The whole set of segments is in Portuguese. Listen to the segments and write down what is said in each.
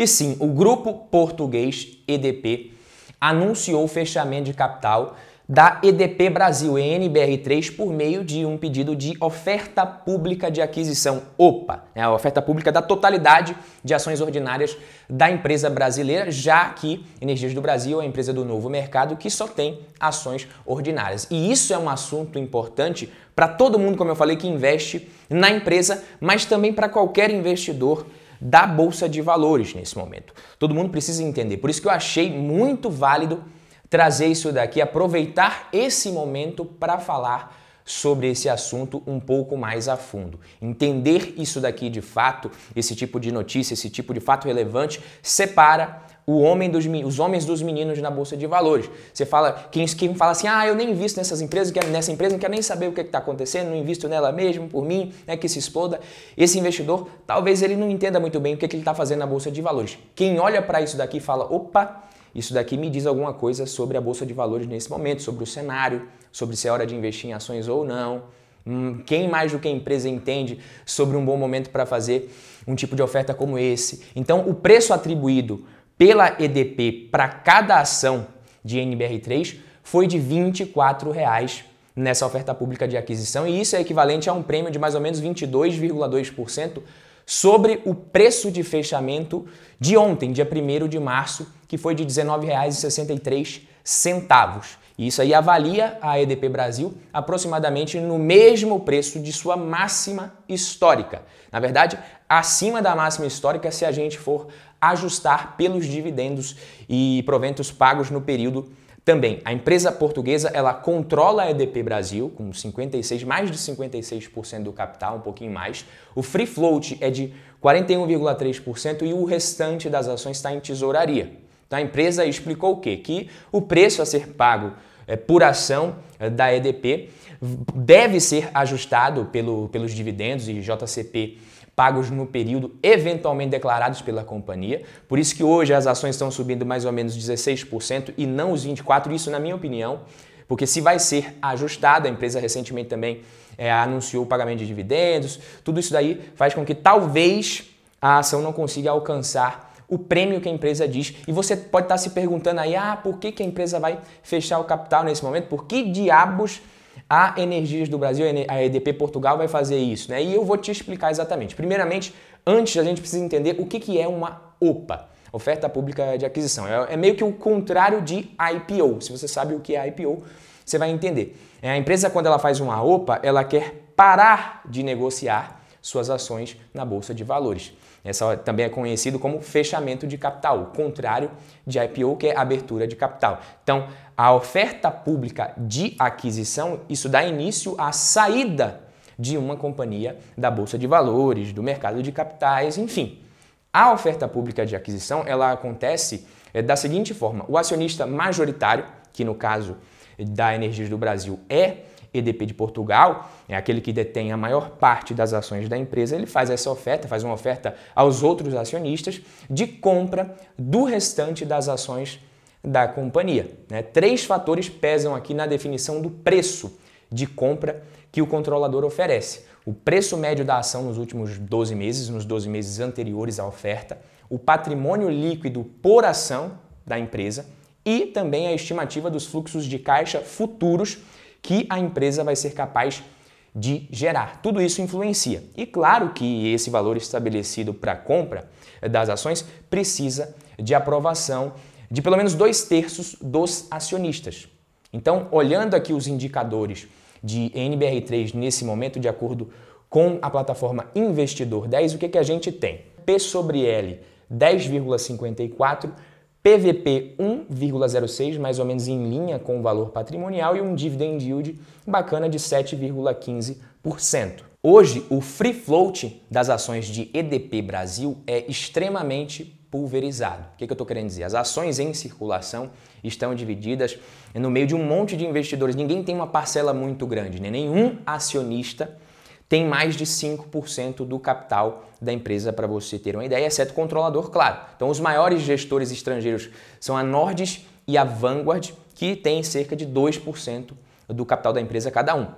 E sim, o grupo português EDP anunciou o fechamento de capital da EDP Brasil enbr 3 por meio de um pedido de oferta pública de aquisição, OPA, né, a oferta pública da totalidade de ações ordinárias da empresa brasileira, já que Energias do Brasil é a empresa do novo mercado que só tem ações ordinárias. E isso é um assunto importante para todo mundo, como eu falei, que investe na empresa, mas também para qualquer investidor da bolsa de valores nesse momento. Todo mundo precisa entender. Por isso que eu achei muito válido trazer isso daqui, aproveitar esse momento para falar sobre esse assunto um pouco mais a fundo. Entender isso daqui de fato, esse tipo de notícia, esse tipo de fato relevante, separa o homem dos, os homens dos meninos na bolsa de valores. Você fala, quem, quem fala assim, ah, eu nem invisto nessas empresas, nessa empresa, não quero nem saber o que é está acontecendo, não invisto nela mesmo, por mim, né, que se exploda. Esse investidor, talvez ele não entenda muito bem o que, é que ele está fazendo na bolsa de valores. Quem olha para isso daqui fala, opa, isso daqui me diz alguma coisa sobre a bolsa de valores nesse momento, sobre o cenário, sobre se é hora de investir em ações ou não. Hum, quem mais do que a empresa entende sobre um bom momento para fazer um tipo de oferta como esse? Então, o preço atribuído pela EDP para cada ação de NBR3 foi de R$ 24 nessa oferta pública de aquisição, e isso é equivalente a um prêmio de mais ou menos 22,2% sobre o preço de fechamento de ontem, dia 1 de março, que foi de R$ 19,63. E isso aí avalia a EDP Brasil aproximadamente no mesmo preço de sua máxima histórica. Na verdade, acima da máxima histórica se a gente for ajustar pelos dividendos e proventos pagos no período também. A empresa portuguesa, ela controla a EDP Brasil com 56, mais de 56% do capital, um pouquinho mais. O free float é de 41,3% e o restante das ações está em tesouraria. Então a empresa explicou o quê? Que o preço a ser pago é, por ação é, da EDP deve ser ajustado pelo, pelos dividendos e JCP pagos no período eventualmente declarados pela companhia. Por isso que hoje as ações estão subindo mais ou menos 16% e não os 24%, isso na minha opinião, porque se vai ser ajustada, a empresa recentemente também é, anunciou o pagamento de dividendos, tudo isso daí faz com que talvez a ação não consiga alcançar o prêmio que a empresa diz. E você pode estar se perguntando aí, ah, por que, que a empresa vai fechar o capital nesse momento? Por que diabos a Energias do Brasil, a EDP Portugal vai fazer isso? Né? E eu vou te explicar exatamente. Primeiramente, antes a gente precisa entender o que, que é uma OPA. Oferta Pública de Aquisição. É, é meio que o contrário de IPO. Se você sabe o que é IPO, você vai entender. É, a empresa, quando ela faz uma OPA, ela quer parar de negociar suas ações na bolsa de valores. Essa também é conhecido como fechamento de capital, o contrário de IPO, que é abertura de capital. Então, a oferta pública de aquisição, isso dá início à saída de uma companhia da bolsa de valores, do mercado de capitais, enfim. A oferta pública de aquisição, ela acontece eh, da seguinte forma: o acionista majoritário, que no caso da Energias do Brasil é EDP de Portugal, é aquele que detém a maior parte das ações da empresa, ele faz essa oferta, faz uma oferta aos outros acionistas de compra do restante das ações da companhia. Né? Três fatores pesam aqui na definição do preço de compra que o controlador oferece. O preço médio da ação nos últimos 12 meses, nos 12 meses anteriores à oferta, o patrimônio líquido por ação da empresa e também a estimativa dos fluxos de caixa futuros que a empresa vai ser capaz de gerar. Tudo isso influencia. E claro que esse valor estabelecido para a compra das ações precisa de aprovação de pelo menos dois terços dos acionistas. Então, olhando aqui os indicadores de NBR3 nesse momento, de acordo com a plataforma Investidor 10, o que, que a gente tem? P sobre L 10,54 PVP 1,06, mais ou menos em linha com o valor patrimonial, e um dividend yield bacana de 7,15%. Hoje, o free float das ações de EDP Brasil é extremamente pulverizado. O que, eu estou querendo dizer? As ações em circulação estão divididas no meio de um monte de investidores. Ninguém tem uma parcela muito grande, né? nenhum acionista tem mais de 5% do capital da empresa, para você ter uma ideia, exceto controlador, claro. Então, os maiores gestores estrangeiros são a Nordis e a Vanguard, que tem cerca de 2% do capital da empresa cada um.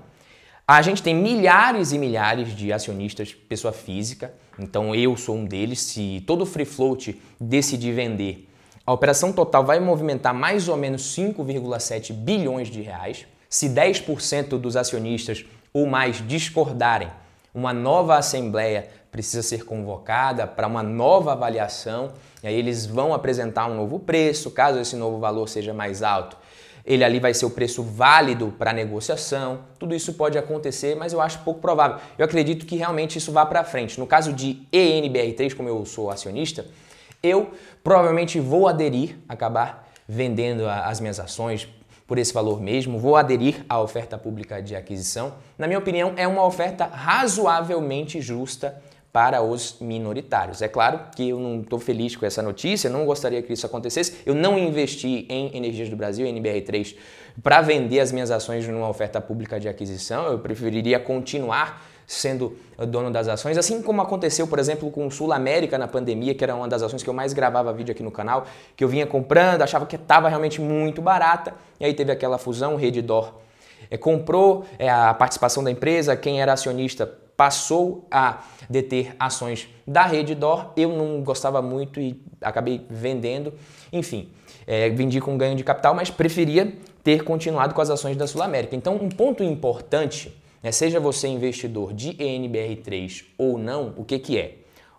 A gente tem milhares e milhares de acionistas, pessoa física, então eu sou um deles. Se todo free float decidir vender, a operação total vai movimentar mais ou menos 5,7 bilhões de reais. Se 10% dos acionistas ou mais discordarem, uma nova assembleia precisa ser convocada para uma nova avaliação, e aí eles vão apresentar um novo preço, caso esse novo valor seja mais alto. Ele ali vai ser o preço válido para negociação. Tudo isso pode acontecer, mas eu acho pouco provável. Eu acredito que realmente isso vá para frente. No caso de ENBR3, como eu sou acionista, eu provavelmente vou aderir, acabar vendendo as minhas ações por esse valor mesmo, vou aderir à oferta pública de aquisição. Na minha opinião, é uma oferta razoavelmente justa para os minoritários. É claro que eu não estou feliz com essa notícia, não gostaria que isso acontecesse. Eu não investi em Energias do Brasil, NBR3, para vender as minhas ações numa oferta pública de aquisição. Eu preferiria continuar sendo dono das ações. Assim como aconteceu, por exemplo, com o Sul América na pandemia, que era uma das ações que eu mais gravava vídeo aqui no canal, que eu vinha comprando, achava que estava realmente muito barata, e aí teve aquela fusão, Redditor é, eh, comprou é, a participação da empresa, quem era acionista passou a deter ações da Redditor, eu não gostava muito e acabei vendendo, enfim, é, vendi com ganho de capital, mas preferia ter continuado com as ações da Sul América. Então, um ponto importante né, seja você investidor de ENBR3 ou não, o que, que é?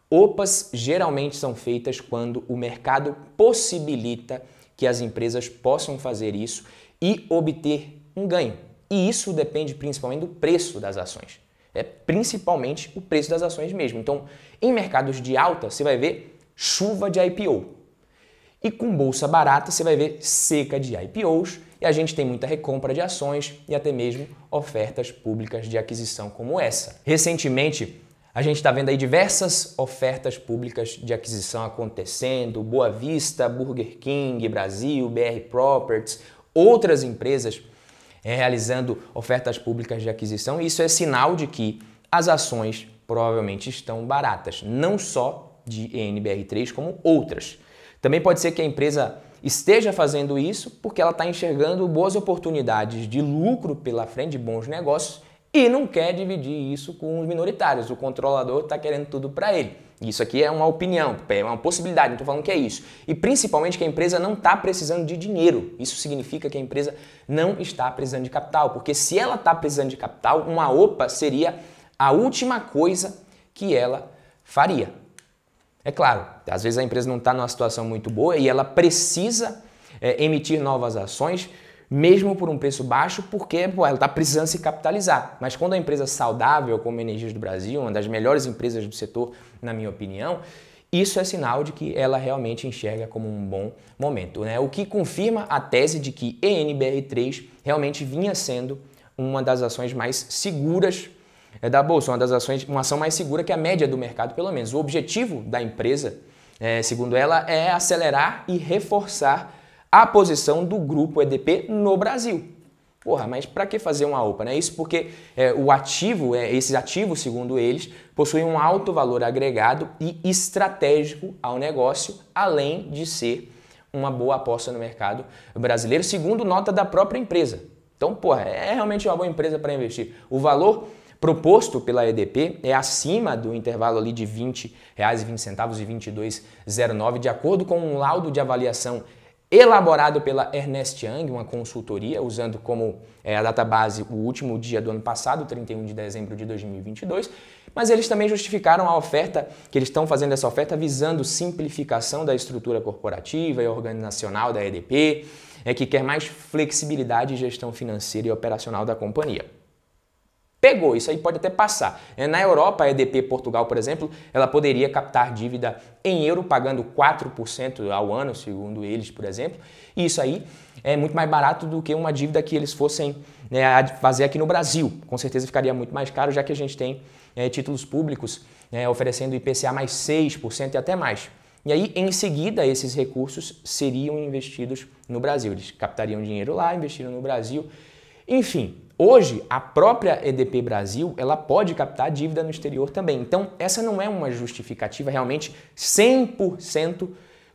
OPAs geralmente são feitas quando o mercado possibilita que as empresas possam fazer isso e obter um ganho. E isso depende principalmente do preço das ações. É principalmente o preço das ações mesmo. Então, em mercados de alta, você vai ver chuva de IPO. E com bolsa barata, você vai ver seca de IPOs e a gente tem muita recompra de ações e até mesmo ofertas públicas de aquisição como essa. Recentemente, a gente está vendo aí diversas ofertas públicas de aquisição acontecendo: Boa Vista, Burger King Brasil, BR Properties, outras empresas eh, realizando ofertas públicas de aquisição. Isso é sinal de que as ações provavelmente estão baratas, não só de NBR3, como outras. Também pode ser que a empresa esteja fazendo isso porque ela está enxergando boas oportunidades de lucro pela frente, bons negócios e não quer dividir isso com os minoritários. O controlador está querendo tudo para ele. Isso aqui é uma opinião, é uma possibilidade, não estou falando que é isso. E principalmente que a empresa não está precisando de dinheiro. Isso significa que a empresa não está precisando de capital, porque se ela está precisando de capital, uma OPA seria a última coisa que ela faria. É claro, às vezes a empresa não está numa situação muito boa e ela precisa é, emitir novas ações, mesmo por um preço baixo, porque pô, ela está precisando se capitalizar. Mas quando a empresa é saudável, como Energias do Brasil, uma das melhores empresas do setor, na minha opinião, isso é sinal de que ela realmente enxerga como um bom momento. Né? O que confirma a tese de que ENBR3 realmente vinha sendo uma das ações mais seguras é da bolsa, uma das ações, uma ação mais segura que a média do mercado, pelo menos. O objetivo da empresa, é, segundo ela, é acelerar e reforçar a posição do grupo EDP no Brasil. Porra, mas para que fazer uma OPA? Né? Isso porque é, o ativo, é, esses ativos, segundo eles, possuem um alto valor agregado e estratégico ao negócio, além de ser uma boa aposta no mercado brasileiro, segundo nota da própria empresa. Então, porra, é realmente uma boa empresa para investir. O valor proposto pela EDP é acima do intervalo ali de R$ 20,20 e R$ 22,09, de acordo com um laudo de avaliação elaborado pela Ernest Young, uma consultoria, usando como é, a data base o último dia do ano passado, 31 de dezembro de 2022, mas eles também justificaram a oferta, que eles estão fazendo essa oferta visando simplificação da estrutura corporativa e organizacional da EDP, é, que quer mais flexibilidade de gestão financeira e operacional da companhia pegou, isso aí pode até passar. É, na Europa, a EDP Portugal, por exemplo, ela poderia captar dívida em euro pagando 4% ao ano, segundo eles, por exemplo, e isso aí é muito mais barato do que uma dívida que eles fossem né, fazer aqui no Brasil. Com certeza ficaria muito mais caro, já que a gente tem é, títulos públicos é, oferecendo IPCA mais 6% e até mais. E aí, em seguida, esses recursos seriam investidos no Brasil. Eles captariam dinheiro lá, investiram no Brasil. Enfim, Hoje, a própria EDP Brasil, ela pode captar dívida no exterior também. Então, essa não é uma justificativa realmente 100%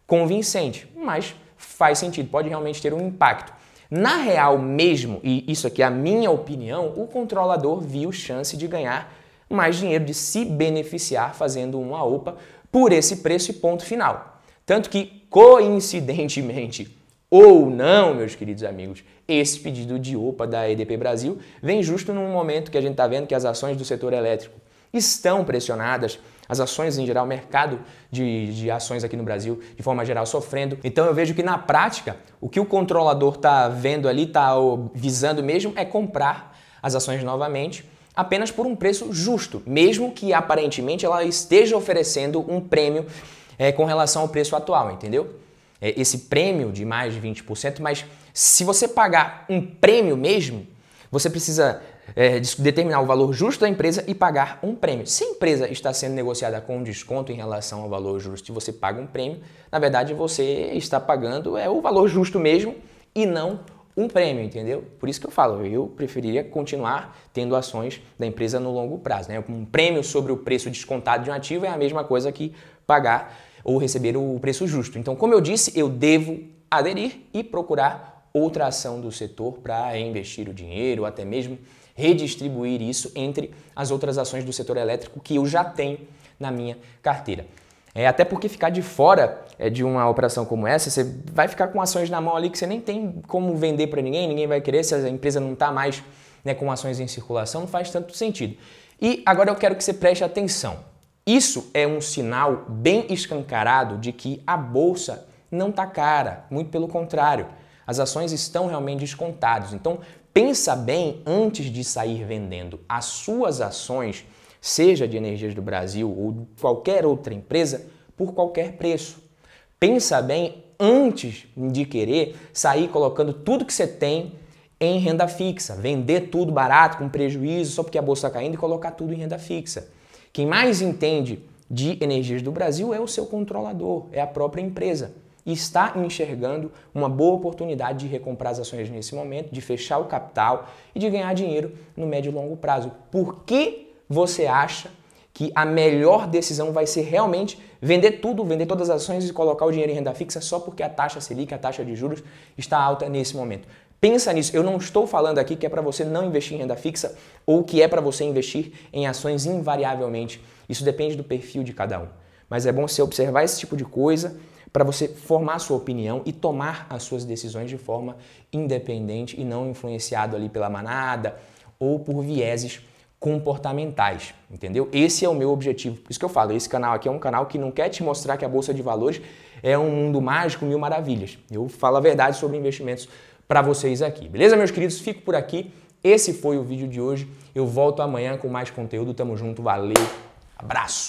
convincente, mas faz sentido, pode realmente ter um impacto. Na real mesmo, e isso aqui é a minha opinião, o controlador viu chance de ganhar mais dinheiro, de se beneficiar fazendo uma OPA por esse preço e ponto final. Tanto que, coincidentemente, ou não, meus queridos amigos, esse pedido de OPA da EDP Brasil vem justo num momento que a gente está vendo que as ações do setor elétrico estão pressionadas, as ações em geral, o mercado de, de ações aqui no Brasil, de forma geral, sofrendo. Então eu vejo que na prática, o que o controlador está vendo ali, está visando mesmo, é comprar as ações novamente apenas por um preço justo, mesmo que aparentemente ela esteja oferecendo um prêmio é, com relação ao preço atual, entendeu? É, esse prêmio de mais de 20%, mas se você pagar um prêmio mesmo, você precisa é, determinar o valor justo da empresa e pagar um prêmio. Se a empresa está sendo negociada com desconto em relação ao valor justo e você paga um prêmio, na verdade você está pagando é o valor justo mesmo e não um prêmio, entendeu? Por isso que eu falo, eu preferiria continuar tendo ações da empresa no longo prazo. Né? Um prêmio sobre o preço descontado de um ativo é a mesma coisa que pagar ou receber o preço justo. Então, como eu disse, eu devo aderir e procurar outra ação do setor para investir o dinheiro, até mesmo redistribuir isso entre as outras ações do setor elétrico que eu já tenho na minha carteira. É, até porque ficar de fora é, de uma operação como essa, você vai ficar com ações na mão ali que você nem tem como vender para ninguém, ninguém vai querer, se a empresa não está mais né, com ações em circulação, não faz tanto sentido. E agora eu quero que você preste atenção. Isso é um sinal bem escancarado de que a bolsa não está cara, muito pelo contrário. As ações estão realmente descontadas. Então, pensa bem antes de sair vendendo. As suas ações, seja de Energias do Brasil ou de qualquer outra empresa, por qualquer preço. Pensa bem antes de querer sair colocando tudo que você tem em renda fixa, vender tudo barato com prejuízo só porque a bolsa está caindo e colocar tudo em renda fixa. Quem mais entende de energias do Brasil é o seu controlador, é a própria empresa. E está enxergando uma boa oportunidade de recomprar as ações nesse momento, de fechar o capital e de ganhar dinheiro no médio e longo prazo. Por que você acha que a melhor decisão vai ser realmente vender tudo, vender todas as ações e colocar o dinheiro em renda fixa só porque a taxa Selic, a taxa de juros está alta nesse momento. Pensa nisso. Eu não estou falando aqui que é para você não investir em renda fixa ou que é para você investir em ações invariavelmente. Isso depende do perfil de cada um. Mas é bom você observar esse tipo de coisa para você formar a sua opinião e tomar as suas decisões de forma independente e não influenciado ali pela manada ou por vieses comportamentais, entendeu? Esse é o meu objetivo. Por isso que eu falo, esse canal aqui é um canal que não quer te mostrar que a bolsa de valores é um mundo mágico, mil maravilhas. Eu falo a verdade sobre investimentos para vocês aqui. Beleza, meus queridos? Fico por aqui. Esse foi o vídeo de hoje. Eu volto amanhã com mais conteúdo. Tamo junto, valeu, abraço!